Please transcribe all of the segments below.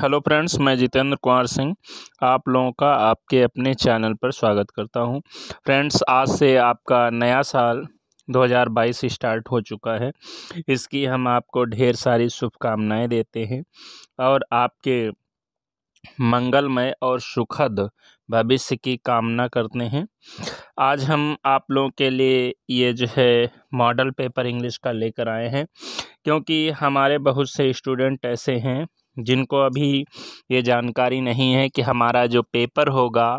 hello friends मैं जितेंद्र कुमार सिंह आप लोगों का आपके अपने चैनल पर स्वागत करता हूं फ्रेंड्स आज से आपका नया साल 2022 स्टार्ट हो चुका है इसकी हम आपको ढेर सारी शुभकामनाएं देते हैं और आपके मंगलमय और सुखद भविष्य की कामना करते हैं आज हम आप लोगों के लिए ये जो है मॉडल पेपर इंग्लिश का लेकर आए हैं क्योंकि हमारे बहुत से स्टूडेंट ऐसे हैं जिनको अभी ये जानकारी नहीं है कि हमारा जो पेपर होगा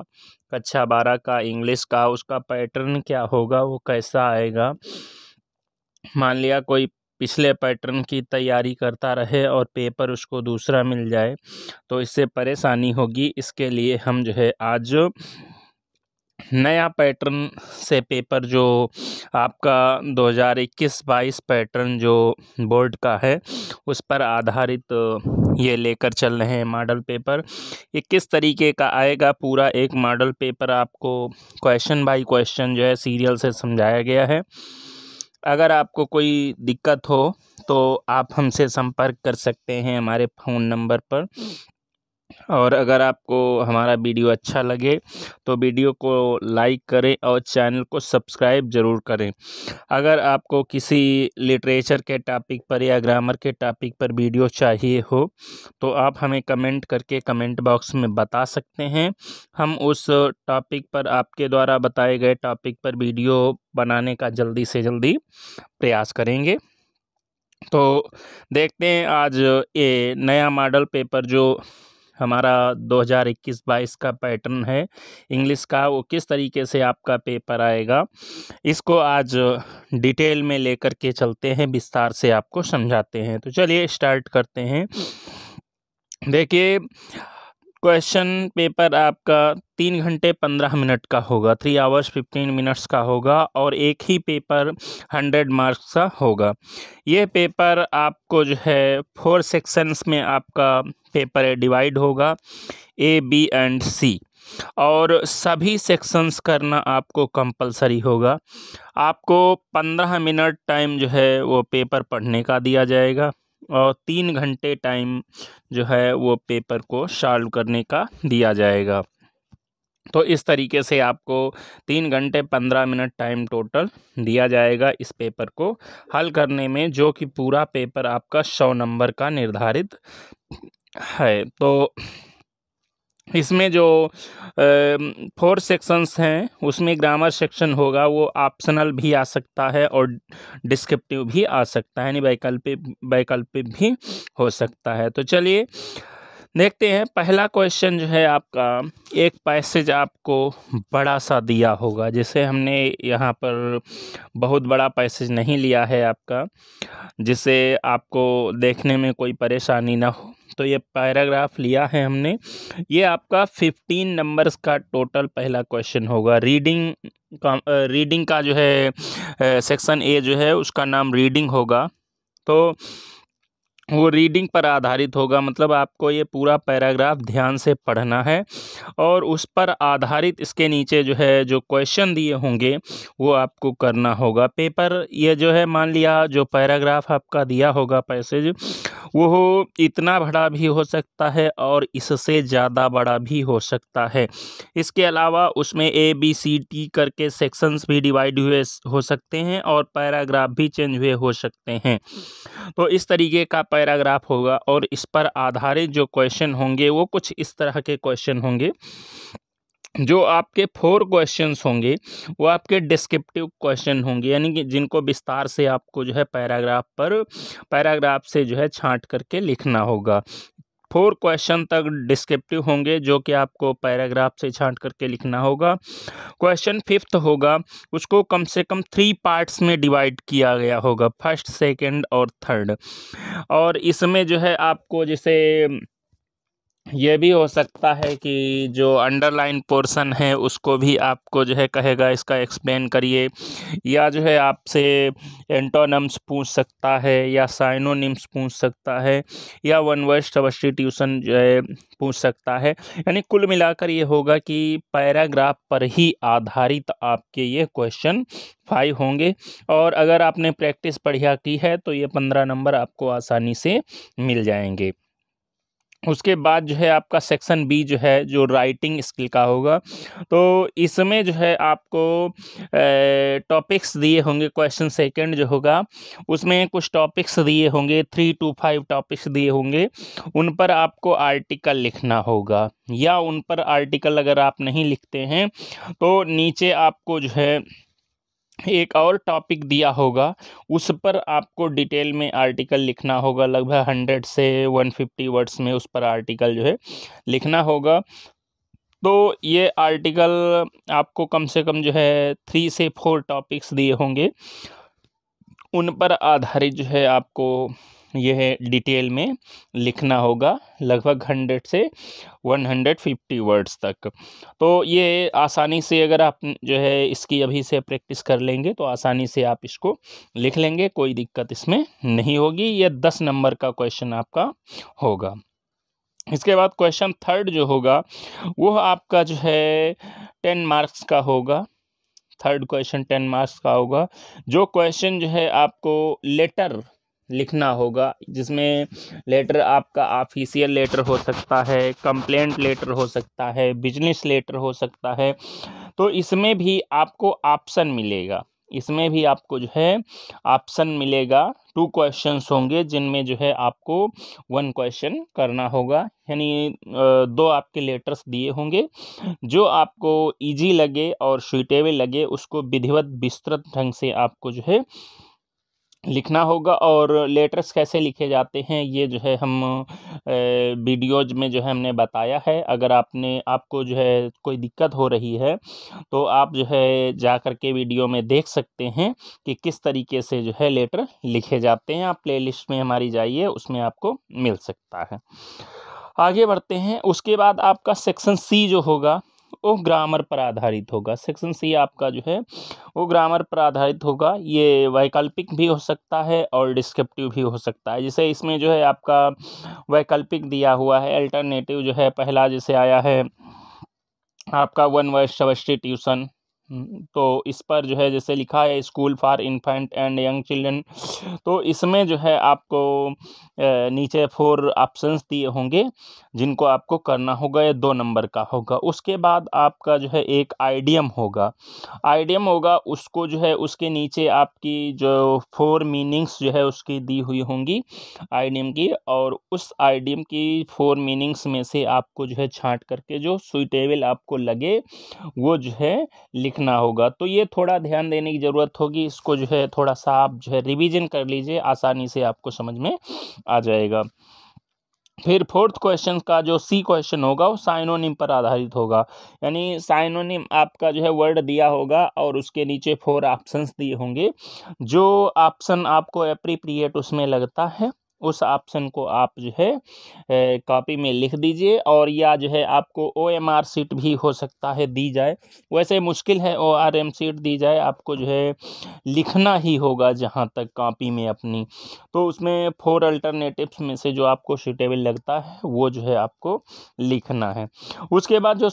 कक्षा बारह का इंग्लिश का उसका पैटर्न क्या होगा वो कैसा आएगा मान लिया कोई पिछले पैटर्न की तैयारी करता रहे और पेपर उसको दूसरा मिल जाए तो इससे परेशानी होगी इसके लिए हम जो है आज नया पैटर्न से पेपर जो आपका 2021-22 पैटर्न जो बोर्ड का है उस पर आधारित ये लेकर चल रहे हैं मॉडल पेपर ये किस तरीके का आएगा पूरा एक मॉडल पेपर आपको क्वेश्चन बाय क्वेश्चन जो है सीरियल से समझाया गया है अगर आपको कोई दिक्कत हो तो आप हमसे संपर्क कर सकते हैं हमारे फ़ोन नंबर पर और अगर आपको हमारा वीडियो अच्छा लगे तो वीडियो को लाइक करें और चैनल को सब्सक्राइब ज़रूर करें अगर आपको किसी लिटरेचर के टॉपिक पर या ग्रामर के टॉपिक पर वीडियो चाहिए हो तो आप हमें कमेंट करके कमेंट बॉक्स में बता सकते हैं हम उस टॉपिक पर आपके द्वारा बताए गए टॉपिक पर वीडियो बनाने का जल्दी से जल्दी प्रयास करेंगे तो देखते हैं आज ये नया मॉडल पेपर जो हमारा 2021-22 का पैटर्न है इंग्लिश का वो किस तरीके से आपका पेपर आएगा इसको आज डिटेल में लेकर के चलते हैं विस्तार से आपको समझाते हैं तो चलिए स्टार्ट करते हैं देखिए क्वेश्चन पेपर आपका तीन घंटे पंद्रह मिनट का होगा थ्री आवर्स फिफ्टीन मिनट्स का होगा और एक ही पेपर हंड्रेड मार्क्स का होगा ये पेपर आपको जो है फोर सेक्शंस में आपका पेपर डिवाइड होगा ए बी एंड सी और सभी सेक्शंस करना आपको कंपलसरी होगा आपको पंद्रह मिनट टाइम जो है वो पेपर पढ़ने का दिया जाएगा और तीन घंटे टाइम जो है वो पेपर को सॉल्व करने का दिया जाएगा तो इस तरीके से आपको तीन घंटे पंद्रह मिनट टाइम टोटल दिया जाएगा इस पेपर को हल करने में जो कि पूरा पेपर आपका सौ नंबर का निर्धारित है तो इसमें जो फोर सेक्शंस हैं उसमें ग्रामर सेक्शन होगा वो ऑप्शनल भी आ सकता है और डिस्क्रिप्टिव भी आ सकता है यानी वैकल्पिक वैकल्पिक भी हो सकता है तो चलिए देखते हैं पहला क्वेश्चन जो है आपका एक पैसेज आपको बड़ा सा दिया होगा जैसे हमने यहाँ पर बहुत बड़ा पैसेज नहीं लिया है आपका जिसे आपको देखने में कोई परेशानी ना हो तो ये पैराग्राफ लिया है हमने ये आपका फिफ्टीन नंबर्स का टोटल पहला क्वेश्चन होगा रीडिंग का रीडिंग का जो है सेक्शन ए जो है उसका नाम रीडिंग होगा तो वो रीडिंग पर आधारित होगा मतलब आपको ये पूरा पैराग्राफ ध्यान से पढ़ना है और उस पर आधारित इसके नीचे जो है जो क्वेश्चन दिए होंगे वो आपको करना होगा पेपर ये जो है मान लिया जो पैराग्राफ आपका दिया होगा पैसेज वो इतना बड़ा भी हो सकता है और इससे ज़्यादा बड़ा भी हो सकता है इसके अलावा उसमें ए बी सी टी करके सेक्शंस भी डिवाइड हुए हो सकते हैं और पैराग्राफ भी चेंज हुए हो सकते हैं तो इस तरीके का पैराग्राफ होगा और इस पर आधारित जो क्वेश्चन होंगे वो कुछ इस तरह के क्वेश्चन होंगे जो आपके फोर क्वेश्चंस होंगे वो आपके डिस्क्रिप्टिव क्वेश्चन होंगे यानी कि जिनको विस्तार से आपको जो है पैराग्राफ पर पैराग्राफ से जो है छांट करके लिखना होगा फोर क्वेश्चन तक डिस्क्रिप्टिव होंगे जो कि आपको पैराग्राफ से छांट करके लिखना होगा क्वेश्चन फिफ्थ होगा उसको कम से कम थ्री पार्ट्स में डिवाइड किया गया होगा फर्स्ट सेकंड और थर्ड और इसमें जो है आपको जैसे ये भी हो सकता है कि जो अंडरलाइन पोर्शन है उसको भी आपको जो है कहेगा इसका एक्सप्लेन करिए या जो है आपसे एंटोनम्स पूछ सकता है या साइनोनिम्स पूछ सकता है या वन वर्ड सब्सटीट्यूशन जो है पूछ सकता है यानी कुल मिलाकर ये होगा कि पैराग्राफ पर ही आधारित आपके ये क्वेश्चन फाइव होंगे और अगर आपने प्रैक्टिस बढ़िया की है तो ये पंद्रह नंबर आपको आसानी से मिल जाएंगे उसके बाद जो है आपका सेक्शन बी जो है जो राइटिंग स्किल का होगा तो इसमें जो है आपको टॉपिक्स दिए होंगे क्वेश्चन सेकंड जो होगा उसमें कुछ टॉपिक्स दिए होंगे थ्री टू फाइव टॉपिक्स दिए होंगे उन पर आपको आर्टिकल लिखना होगा या उन पर आर्टिकल अगर आप नहीं लिखते हैं तो नीचे आपको जो है एक और टॉपिक दिया होगा उस पर आपको डिटेल में आर्टिकल लिखना होगा लगभग हंड्रेड से वन फिफ्टी वर्ड्स में उस पर आर्टिकल जो है लिखना होगा तो ये आर्टिकल आपको कम से कम जो है थ्री से फोर टॉपिक्स दिए होंगे उन पर आधारित जो है आपको यह डिटेल में लिखना होगा लगभग हंड्रेड से वन हंड्रेड फिफ्टी वर्ड्स तक तो ये आसानी से अगर आप जो है इसकी अभी से प्रैक्टिस कर लेंगे तो आसानी से आप इसको लिख लेंगे कोई दिक्कत इसमें नहीं होगी यह दस नंबर का क्वेश्चन आपका होगा इसके बाद क्वेश्चन थर्ड जो होगा वह आपका जो है टेन मार्क्स का होगा थर्ड क्वेश्चन टेन मार्क्स का होगा जो क्वेश्चन जो है आपको लेटर लिखना होगा जिसमें लेटर आपका ऑफिशियल लेटर हो सकता है कंप्लेंट लेटर हो सकता है बिजनेस लेटर हो सकता है तो इसमें भी आपको ऑप्शन मिलेगा इसमें भी आपको जो है ऑप्शन मिलेगा टू क्वेश्चंस होंगे जिनमें जो है आपको वन क्वेश्चन करना होगा यानी दो आपके लेटर्स दिए होंगे जो आपको इजी लगे और सुइटेबल लगे उसको विधिवत विस्तृत ढंग से आपको जो है लिखना होगा और लेटर्स कैसे लिखे जाते हैं ये जो है हम वीडियोज में जो है हमने बताया है अगर आपने आपको जो है कोई दिक्कत हो रही है तो आप जो है जा कर के वीडियो में देख सकते हैं कि किस तरीके से जो है लेटर लिखे जाते हैं आप प्लेलिस्ट में हमारी जाइए उसमें आपको मिल सकता है आगे बढ़ते हैं उसके बाद आपका सेक्शन सी जो होगा वो ग्रामर पर आधारित होगा सेक्शन सी आपका जो है वो ग्रामर पर आधारित होगा ये वैकल्पिक भी हो सकता है और डिस्क्रिप्टिव भी हो सकता है जैसे इसमें जो है आपका वैकल्पिक दिया हुआ है अल्टरनेटिव जो है पहला जैसे आया है आपका वन वर्ड ट्यूशन हम्म, तो इस पर जो है जैसे लिखा है school for infant and young children तो इसमें जो है आपको नीचे फोर ऑप्शंस दिए होंगे जिनको आपको करना होगा या दो नंबर का होगा उसके बाद आपका जो है एक आईडीएम होगा आईडीएम होगा उसको जो है उसके नीचे आपकी जो फोर मीनिंग्स जो है उसकी दी हुई होंगी आईडीएम की और उस आईडीएम की फोर मीनिंग्स में से आपको जो है छाँट करके जो सुइटेबल आपको लगे वो जो है लिख सीखना होगा तो ये थोड़ा ध्यान देने की ज़रूरत होगी इसको जो है थोड़ा सा आप जो है रिवीजन कर लीजिए आसानी से आपको समझ में आ जाएगा फिर फोर्थ क्वेश्चन का जो सी क्वेश्चन होगा वो साइनोनिम पर आधारित होगा यानी साइनोनिम आपका जो है वर्ड दिया होगा और उसके नीचे फोर ऑप्शंस दिए होंगे जो ऑप्शन आपको अप्रीप्रिएट उसमें लगता है उस ऑप्शन को आप जो है कॉपी में लिख दीजिए और या जो है आपको ओ एम आर सीट भी हो सकता है दी जाए वैसे मुश्किल है ओ आर एम सीट दी जाए आपको जो है लिखना ही होगा जहाँ तक कॉपी में अपनी तो उसमें फोर अल्टरनेटिव्स में से जो आपको सीटेबल लगता है वो जो है आपको लिखना है उसके बाद जो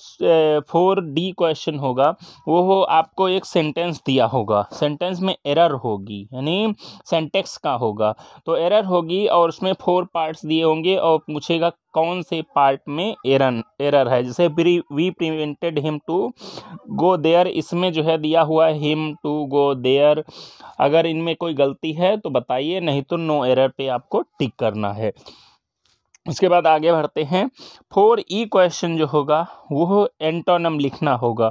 फोर डी क्वेश्चन होगा वो हो आपको एक सेंटेंस दिया होगा सेंटेंस में एरर होगी यानी सेंटेक्स का होगा तो एरर होगी और उसमें फोर पार्ट्स दिए होंगे और पूछेगा कौन से पार्ट में एरन एरर है जैसे pre we prevented him to go there इसमें जो है दिया हुआ हिम टू गो देयर अगर इनमें कोई गलती है तो बताइए नहीं तो नो एरर पे आपको टिक करना है उसके बाद आगे बढ़ते हैं फोर ई क्वेश्चन जो होगा वो एंटोनम लिखना होगा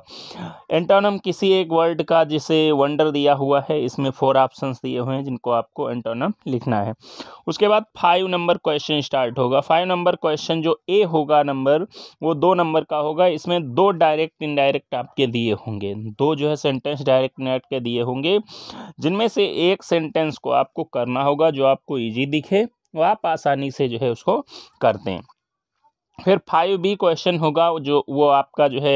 एंटोनम किसी एक वर्ड का जिसे वंडर दिया हुआ है इसमें फोर ऑप्शंस दिए हुए हैं जिनको आपको एंटोनम लिखना है उसके बाद फाइव नंबर क्वेश्चन स्टार्ट होगा फाइव नंबर क्वेश्चन जो ए होगा नंबर वो दो नंबर का होगा इसमें दो डायरेक्ट इनडायरेक्ट आपके दिए होंगे दो जो है सेंटेंस डायरेक्ट इनडायरेक्ट के दिए होंगे जिनमें से एक सेंटेंस को आपको करना होगा जो आपको ईजी दिखे वो आप आसानी से जो है उसको कर दें फिर फाइव बी क्वेश्चन होगा जो वो आपका जो है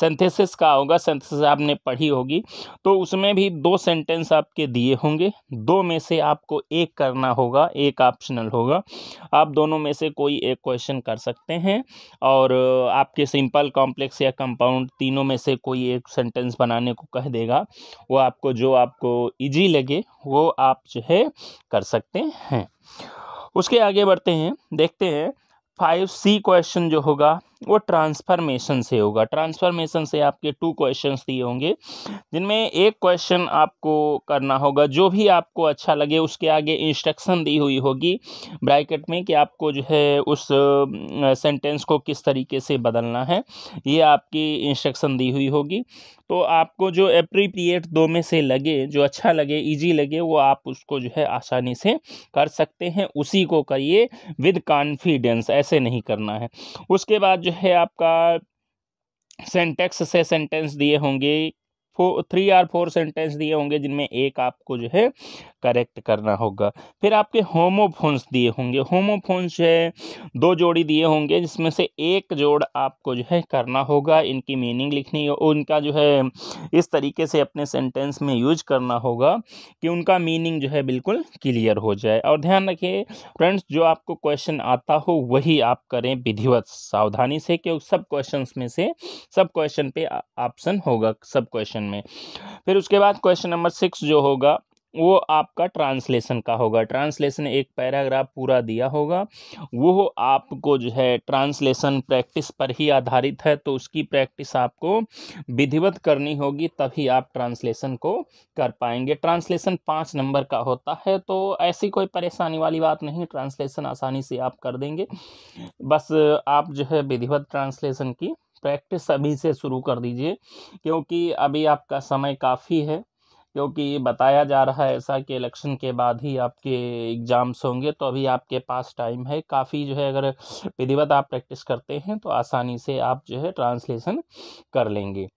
सेंथेसिस का होगा सेंथेसिस आपने पढ़ी होगी तो उसमें भी दो सेंटेंस आपके दिए होंगे दो में से आपको एक करना होगा एक ऑप्शनल होगा आप दोनों में से कोई एक क्वेश्चन कर सकते हैं और आपके सिंपल कॉम्प्लेक्स या कंपाउंड तीनों में से कोई एक सेंटेंस बनाने को कह देगा वो आपको जो आपको ईजी लगे वो आप जो है कर सकते हैं उसके आगे बढ़ते हैं देखते हैं फाइव सी क्वेश्चन जो होगा वो ट्रांसफॉर्मेशन से होगा ट्रांसफॉर्मेशन से आपके टू क्वेश्चन दिए होंगे जिनमें एक क्वेश्चन आपको करना होगा जो भी आपको अच्छा लगे उसके आगे इंस्ट्रक्शन दी हुई होगी ब्रैकेट में कि आपको जो है उस सेंटेंस को किस तरीके से बदलना है ये आपकी इंस्ट्रक्शन दी हुई होगी तो आपको जो अप्रीपिएट दो में से लगे जो अच्छा लगे इजी लगे वो आप उसको जो है आसानी से कर सकते हैं उसी को करिए विद कॉन्फिडेंस ऐसे नहीं करना है उसके बाद जो जो है आपका सेंटेक्स से सेंटेंस दिए होंगे four three or four sentence दिए होंगे जिनमें एक आपको जो है करेक्ट करना होगा फिर आपके होमोफोन्स दिए होंगे होमोफोन्स जो है दो जोड़ी दिए होंगे जिसमें से एक जोड़ आपको जो है करना होगा इनकी मीनिंग लिखनी हो उनका जो है इस तरीके से अपने सेंटेंस में यूज करना होगा कि उनका मीनिंग जो है बिल्कुल क्लियर हो जाए और ध्यान रखिए फ्रेंड्स जो आपको क्वेश्चन आता हो वही आप करें विधिवत सावधानी से क्योंकि सब क्वेश्चन में से सब क्वेश्चन पे ऑप्शन होगा सब क्वेश्चन में फिर उसके बाद क्वेश्चन नंबर सिक्स जो होगा वो आपका ट्रांसलेशन का होगा ट्रांसलेशन एक पैराग्राफ पूरा दिया होगा वो आपको जो है ट्रांसलेशन प्रैक्टिस पर ही आधारित है तो उसकी प्रैक्टिस आपको विधिवत करनी होगी तभी आप ट्रांसलेशन को कर पाएंगे ट्रांसलेशन पाँच नंबर का होता है तो ऐसी कोई परेशानी वाली बात नहीं ट्रांसलेशन आसानी से आप कर देंगे बस आप जो है विधिवत ट्रांसलेशन की प्रैक्टिस अभी से शुरू कर दीजिए क्योंकि अभी आपका समय काफ़ी है क्योंकि बताया जा रहा है ऐसा कि इलेक्शन के बाद ही आपके एग्ज़ाम्स होंगे तो अभी आपके पास टाइम है काफ़ी जो है अगर विधिवत आप प्रैक्टिस करते हैं तो आसानी से आप जो है ट्रांसलेशन कर लेंगे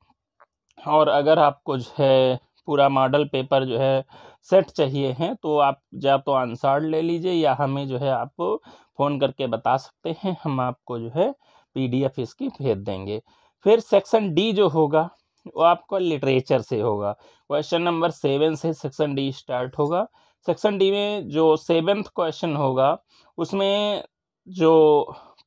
और अगर आपको जो है पूरा मॉडल पेपर जो है सेट चाहिए हैं तो आप या तो आंसर ले लीजिए या हमें जो है आप फ़ोन करके बता सकते हैं हम आपको जो है पीडीएफ इसकी भेज देंगे फिर सेक्शन डी जो होगा वो आपको लिटरेचर से होगा क्वेश्चन नंबर सेवन से सेक्शन डी स्टार्ट होगा सेक्शन डी में जो सेवेंथ क्वेश्चन होगा उसमें जो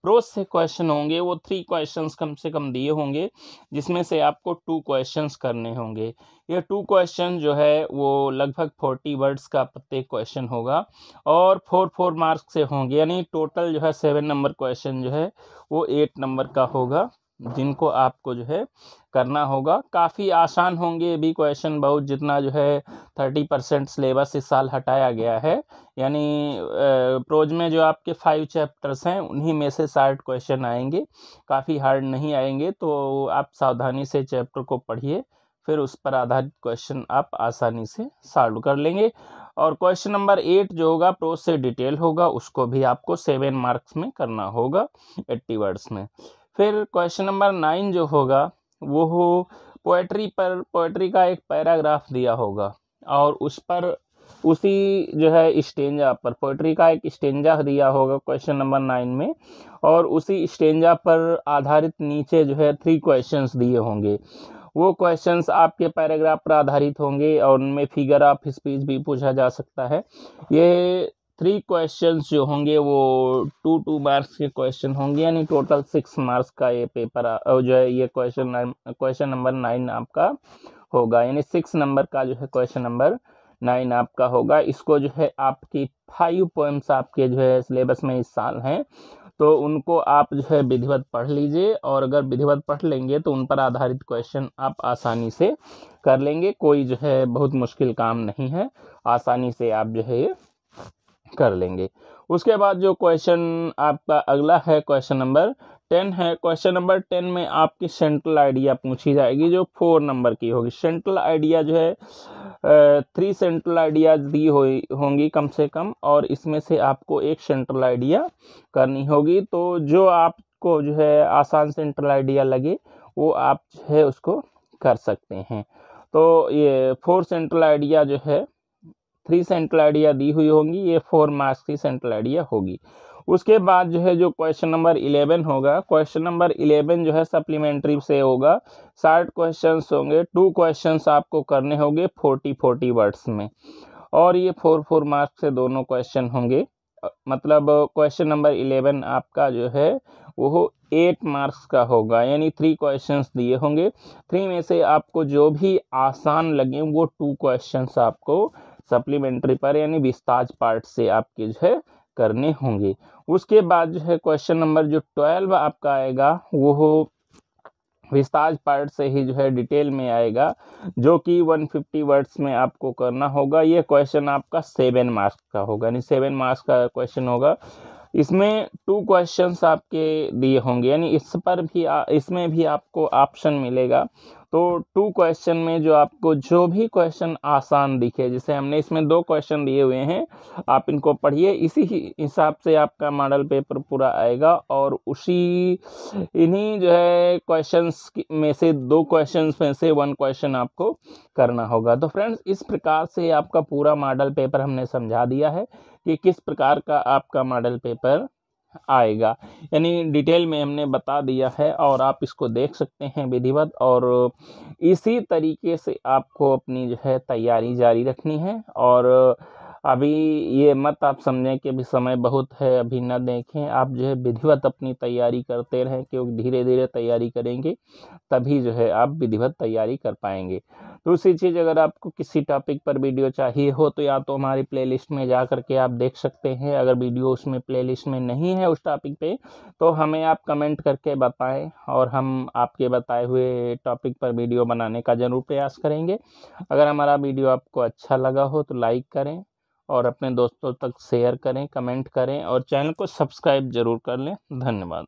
रोज से क्वेश्चन होंगे वो थ्री क्वेश्चंस कम से कम दिए होंगे जिसमें से आपको टू क्वेश्चंस करने होंगे ये टू क्वेश्चन जो है वो लगभग फोर्टी वर्ड्स का प्रत्येक क्वेश्चन होगा और फोर फोर मार्क्स से होंगे यानी टोटल जो है सेवन नंबर क्वेश्चन जो है वो एट नंबर का होगा जिनको आपको जो है करना होगा काफ़ी आसान होंगे अभी भी क्वेश्चन बहुत जितना जो है थर्टी परसेंट सिलेबस इस साल हटाया गया है यानी प्रोज में जो आपके फाइव चैप्टर्स हैं उन्हीं में से साठ क्वेश्चन आएंगे काफ़ी हार्ड नहीं आएंगे तो आप सावधानी से चैप्टर को पढ़िए फिर उस पर आधारित क्वेश्चन आप आसानी से सॉल्व कर लेंगे और क्वेश्चन नंबर एट जो होगा प्रोज से डिटेल होगा उसको भी आपको सेवन मार्क्स में करना होगा एट्टी वर्ड्स में फिर क्वेश्चन नंबर नाइन जो होगा वो हो पोएट्री पर पोएट्री का एक पैराग्राफ दिया होगा और उस पर उसी जो है स्टेंजा पर पोइट्री का एक स्टेंजा दिया होगा क्वेश्चन नंबर नाइन में और उसी स्टेंजा पर आधारित नीचे जो है थ्री क्वेश्चंस दिए होंगे वो क्वेश्चंस आपके पैराग्राफ पर आधारित होंगे और उनमें फिगर ऑफ स्पीच भी पूछा जा सकता है ये थ्री क्वेश्चन जो होंगे वो टू टू मार्क्स के क्वेश्चन होंगे यानी टोटल सिक्स मार्क्स का ये पेपर जो है ये क्वेश्चन क्वेश्चन नंबर नाइन आपका होगा यानी सिक्स नंबर का जो है क्वेश्चन नंबर नाइन आपका होगा इसको जो है आपकी फाइव पोएम्स आपके जो है सिलेबस में इस साल हैं तो उनको आप जो है विधिवत पढ़ लीजिए और अगर विधिवत पढ़ लेंगे तो उन पर आधारित क्वेश्चन आप आसानी से कर लेंगे कोई जो है बहुत मुश्किल काम नहीं है आसानी से आप जो है कर लेंगे उसके बाद जो क्वेश्चन आपका अगला है क्वेश्चन नंबर टेन है क्वेश्चन नंबर टेन में आपकी सेंट्रल आइडिया पूछी जाएगी जो फोर नंबर की होगी सेंट्रल आइडिया जो है थ्री सेंट्रल आइडियाज दी हुई होंगी कम से कम और इसमें से आपको एक सेंट्रल आइडिया करनी होगी तो जो आपको जो है आसान सेंट्रल आइडिया लगे वो आप जो है उसको कर सकते हैं तो ये फोर सेंट्रल आइडिया जो है थ्री सेंट्रल आइडिया दी हुई होंगी ये फोर मार्क्स की सेंट्रल आइडिया होगी उसके बाद जो है जो क्वेश्चन नंबर इलेवन होगा क्वेश्चन नंबर इलेवन जो है सप्लीमेंट्री से होगा साठ क्वेश्चन होंगे टू क्वेश्चन आपको करने होंगे फोर्टी फोर्टी वर्ड्स में और ये फोर फोर मार्क्स से दोनों क्वेश्चन होंगे मतलब क्वेश्चन नंबर इलेवन आपका जो है वो एट मार्क्स का होगा यानी थ्री क्वेश्चंस दिए होंगे थ्री में से आपको जो भी आसान लगे वो टू क्वेश्चंस आपको सप्लीमेंट्री पर यानी विस्ताज पार्ट से आपके जो है करने होंगे उसके बाद जो है क्वेश्चन नंबर जो ट्वेल्व आपका आएगा वो हो विस्ताज पार्ट से ही जो है डिटेल में आएगा जो कि 150 वर्ड्स में आपको करना होगा ये क्वेश्चन आपका सेवन मार्क्स का होगा यानी सेवन मार्क्स का क्वेश्चन होगा इसमें टू क्वेश्चंस आपके दिए होंगे यानी इस पर भी आ, इसमें भी आपको ऑप्शन मिलेगा तो टू क्वेश्चन में जो आपको जो भी क्वेश्चन आसान दिखे जैसे हमने इसमें दो क्वेश्चन दिए हुए हैं आप इनको पढ़िए इसी हिसाब से आपका मॉडल पेपर पूरा आएगा और उसी इन्हीं जो है क्वेश्चंस में से दो क्वेश्चंस में से वन क्वेश्चन आपको करना होगा तो फ्रेंड्स इस प्रकार से आपका पूरा मॉडल पेपर हमने समझा दिया है कि किस प्रकार का आपका मॉडल पेपर आएगा यानी डिटेल में हमने बता दिया है और आप इसको देख सकते हैं विधिवत और इसी तरीके से आपको अपनी जो है तैयारी जारी रखनी है और अभी ये मत आप समझें कि अभी समय बहुत है अभी ना देखें आप जो है विधिवत अपनी तैयारी करते रहें क्योंकि धीरे धीरे तैयारी करेंगे तभी जो है आप विधिवत तैयारी कर पाएंगे दूसरी चीज़ अगर आपको किसी टॉपिक पर वीडियो चाहिए हो तो या तो हमारी प्ले में जा करके आप देख सकते हैं अगर वीडियो उसमें प्ले में नहीं है उस टॉपिक पर तो हमें आप कमेंट करके बताएँ और हम आपके बताए हुए टॉपिक पर वीडियो बनाने का ज़रूर प्रयास करेंगे अगर हमारा वीडियो आपको अच्छा लगा हो तो लाइक करें और अपने दोस्तों तक शेयर करें कमेंट करें और चैनल को सब्सक्राइब ज़रूर कर लें धन्यवाद